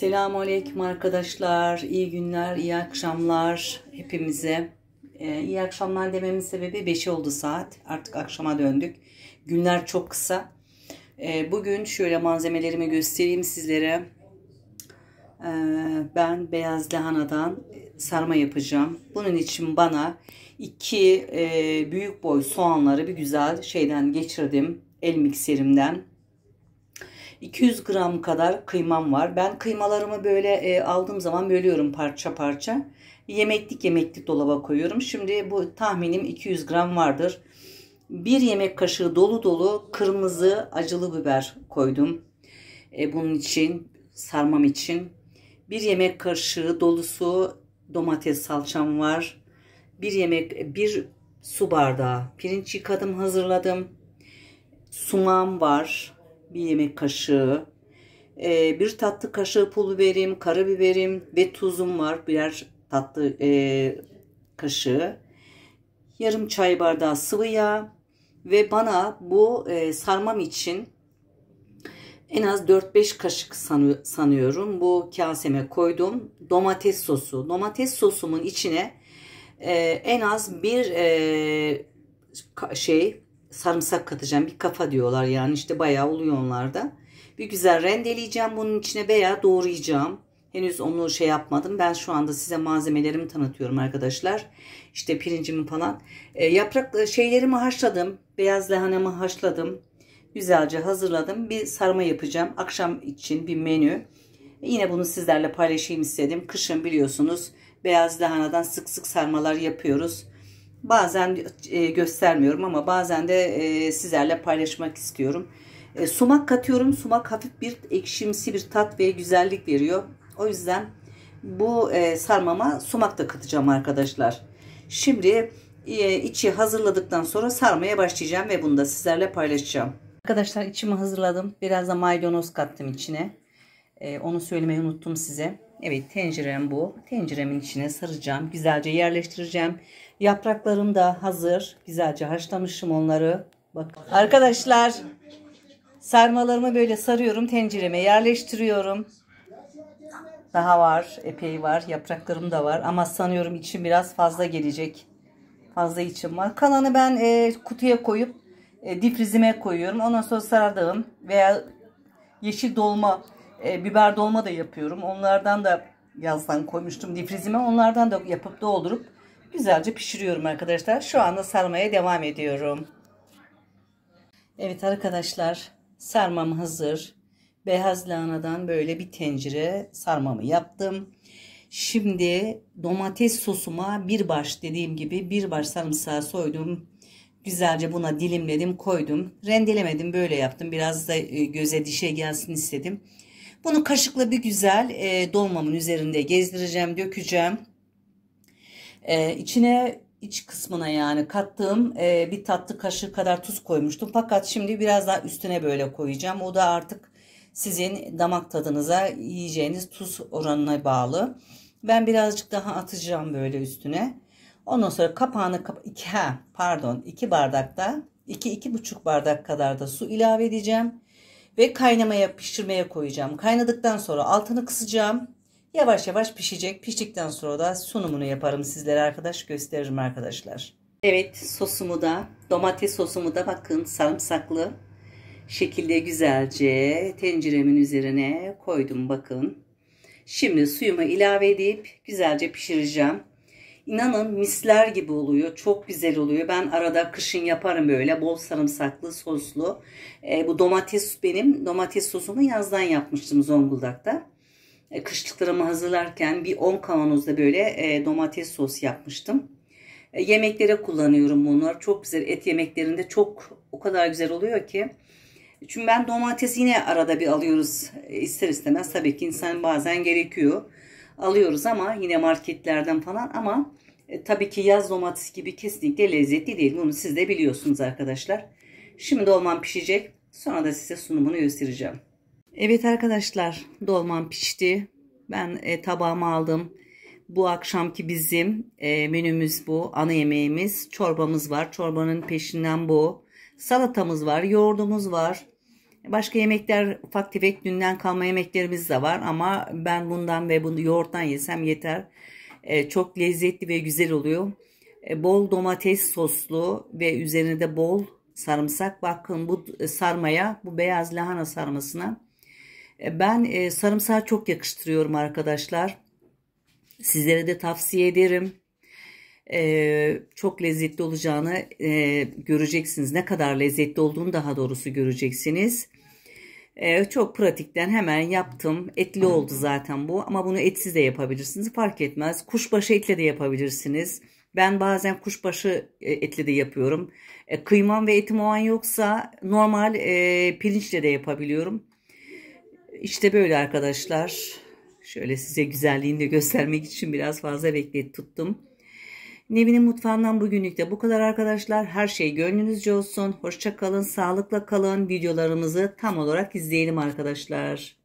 Selamun Aleyküm arkadaşlar. İyi günler, iyi akşamlar hepimize. Ee, iyi akşamlar dememin sebebi 5 oldu saat. Artık akşama döndük. Günler çok kısa. Ee, bugün şöyle malzemelerimi göstereyim sizlere. Ee, ben beyaz lahanadan sarma yapacağım. Bunun için bana iki e, büyük boy soğanları bir güzel şeyden geçirdim. El mikserimden 200 gram kadar kıymam var. Ben kıymalarımı böyle e, aldığım zaman bölüyorum parça parça. Yemeklik yemeklik dolaba koyuyorum. Şimdi bu tahminim 200 gram vardır. Bir yemek kaşığı dolu dolu kırmızı acılı biber koydum. E, bunun için sarmam için. Bir yemek kaşığı dolusu domates salçam var. Bir yemek bir su bardağı pirinç yıkadım hazırladım. Sumam var bir yemek kaşığı. E, bir tatlı kaşığı pul biberim, karabiberim ve tuzum var. Birer tatlı e, kaşığı. Yarım çay bardağı sıvı yağ. Ve bana bu e, sarmam için en az 4-5 kaşık sanıyorum bu kaseme koydum domates sosu domates sosumun içine e, en az bir e, şey sarımsak katacağım. Bir kafa diyorlar yani işte bayağı oluyor onlarda. Bir güzel rendeleyeceğim bunun içine veya doğrayacağım. Henüz onu şey yapmadım. Ben şu anda size malzemelerimi tanıtıyorum arkadaşlar. İşte pirincimi falan. E, yaprak e, şeylerimi haşladım. Beyaz lahanamı haşladım. Güzelce hazırladım. Bir sarma yapacağım. Akşam için bir menü. E, yine bunu sizlerle paylaşayım istedim. Kışın biliyorsunuz beyaz lahanadan sık sık sarmalar yapıyoruz. Bazen e, göstermiyorum ama bazen de e, sizlerle paylaşmak istiyorum. E, sumak katıyorum. Sumak hafif bir ekşimsi bir tat ve güzellik veriyor. O yüzden bu e, sarmama sumak da katacağım arkadaşlar. Şimdi e, içi hazırladıktan sonra sarmaya başlayacağım ve bunu da sizlerle paylaşacağım. Arkadaşlar içimi hazırladım. Biraz da maydanoz kattım içine. E, onu söylemeyi unuttum size. Evet tencerem bu. Tenceremin içine saracağım. Güzelce yerleştireceğim. Yapraklarım da hazır. Güzelce haşlamışım onları. Bak arkadaşlar sarmalarımı böyle sarıyorum. Tencereme yerleştiriyorum. Daha var. Epey var. Yapraklarım da var. Ama sanıyorum için biraz fazla gelecek. Fazla içim var. Kalanı ben e, kutuya koyup e, difrizime koyuyorum. Ondan sonra sardığım veya yeşil dolma e, biber dolma da yapıyorum. Onlardan da yazdan koymuştum difrizime. Onlardan da yapıp doldurup güzelce pişiriyorum arkadaşlar. Şu anda sarmaya devam ediyorum. Evet arkadaşlar sarmam hazır. Beyaz lahanadan böyle bir tencere sarmamı yaptım. Şimdi domates sosuma bir baş dediğim gibi bir baş sarımsağı soydum. Güzelce buna dilimledim koydum. Rendelemedim böyle yaptım. Biraz da e, göze dişe gelsin istedim. Bunu kaşıkla bir güzel e, dolmamın üzerinde gezdireceğim, dökeceğim. E, içine iç kısmına yani kattığım e, bir tatlı kaşığı kadar tuz koymuştum. Fakat şimdi biraz daha üstüne böyle koyacağım. O da artık sizin damak tadınıza yiyeceğiniz tuz oranına bağlı. Ben birazcık daha atacağım böyle üstüne. Ondan sonra kapağını iki pardon iki bardakta iki iki buçuk bardak kadar da su ilave edeceğim ve kaynamaya pişirmeye koyacağım. Kaynadıktan sonra altını kısacağım. Yavaş yavaş pişecek. Piştikten sonra da sunumunu yaparım sizlere arkadaş gösteririm arkadaşlar. Evet sosumu da domates sosumu da bakın sarımsaklı şekilde güzelce tenceremin üzerine koydum bakın. Şimdi suyumu ilave edip güzelce pişireceğim. İnanın misler gibi oluyor. Çok güzel oluyor. Ben arada kışın yaparım böyle bol sarımsaklı soslu. E, bu domates benim domates sosunu yazdan yapmıştım Zonguldak'ta. E, kışlıklarımı hazırlarken bir 10 kavanozda böyle e, domates sos yapmıştım. E, yemeklere kullanıyorum bunlar. Çok güzel et yemeklerinde çok o kadar güzel oluyor ki. Çünkü ben domates yine arada bir alıyoruz. E, ister istemez tabii ki insan bazen gerekiyor alıyoruz ama yine marketlerden falan ama e, tabii ki yaz domates gibi kesinlikle lezzetli değil. Bunu siz de biliyorsunuz arkadaşlar. Şimdi dolman pişecek. Sonra da size sunumunu göstereceğim. Evet arkadaşlar dolman pişti. Ben e, tabağıma aldım. Bu akşamki bizim e, menümüz bu. Ana yemeğimiz çorbamız var. Çorbanın peşinden bu. Salatamız var. Yoğurdumuz var. Başka yemekler ufak tefek dünden kalma yemeklerimiz de var ama ben bundan ve bunu yoğurttan yesem yeter. E, çok lezzetli ve güzel oluyor. E, bol domates soslu ve üzerine de bol sarımsak. Bakın bu e, sarmaya, bu beyaz lahana sarmasına. E, ben e, sarımsağı çok yakıştırıyorum arkadaşlar. Sizlere de tavsiye ederim e, çok lezzetli olacağını e, göreceksiniz. Ne kadar lezzetli olduğunu daha doğrusu göreceksiniz. E, çok pratikten hemen yaptım. Etli oldu zaten bu ama bunu etsiz de yapabilirsiniz. Fark etmez. Kuşbaşı etle de yapabilirsiniz. Ben bazen kuşbaşı etli de yapıyorum. E, kıymam ve etim olan yoksa normal e, pirinçle de yapabiliyorum. İşte böyle arkadaşlar. Şöyle size güzelliğini de göstermek için biraz fazla beklet tuttum. Nevin'in mutfağından bugünlük de bu kadar arkadaşlar. Her şey gönlünüzce olsun. Hoşça kalın, sağlıkla kalın. Videolarımızı tam olarak izleyelim arkadaşlar.